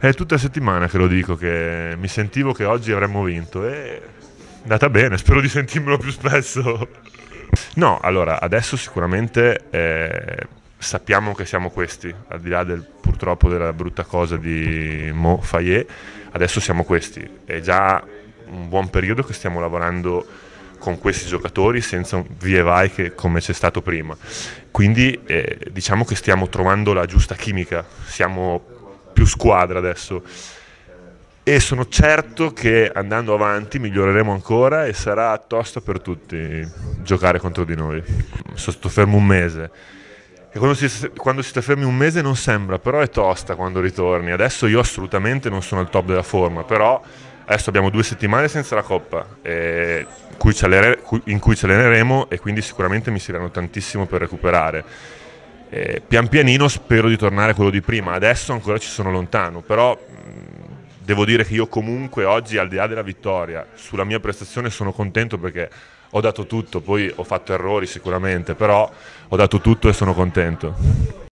È tutta la settimana che lo dico, che mi sentivo che oggi avremmo vinto e è andata bene, spero di sentirmelo più spesso. No, allora, adesso sicuramente eh, sappiamo che siamo questi, al di là del, purtroppo della brutta cosa di Mo Fayet, adesso siamo questi. È già un buon periodo che stiamo lavorando con questi giocatori senza un via e vai che, come c'è stato prima. Quindi eh, diciamo che stiamo trovando la giusta chimica, siamo più squadra adesso e sono certo che andando avanti miglioreremo ancora e sarà tosta per tutti giocare contro di noi. Sto fermo un mese. E quando si, quando si sta fermi un mese non sembra, però è tosta quando ritorni. Adesso io assolutamente non sono al top della forma, però adesso abbiamo due settimane senza la coppa eh, in cui ci alleneremo e quindi sicuramente mi serviranno tantissimo per recuperare. Eh, pian pianino spero di tornare a quello di prima, adesso ancora ci sono lontano, però mm, devo dire che io comunque oggi, al di là della vittoria, sulla mia prestazione sono contento perché ho dato tutto, poi ho fatto errori sicuramente, però ho dato tutto e sono contento.